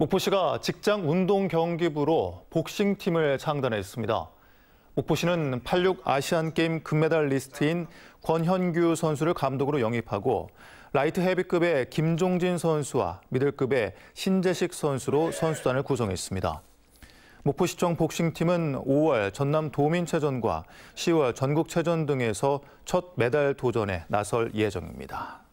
목포시가 직장 운동 경기부로 복싱팀을 창단했습니다. 목포시는 86 아시안게임 금메달 리스트인 권현규 선수를 감독으로 영입하고 라이트 헤비급의 김종진 선수와 미들급의 신재식 선수로 선수단을 구성했습니다. 목포시청 복싱팀은 5월 전남 도민체전과 10월 전국체전 등에서 첫 메달 도전에 나설 예정입니다.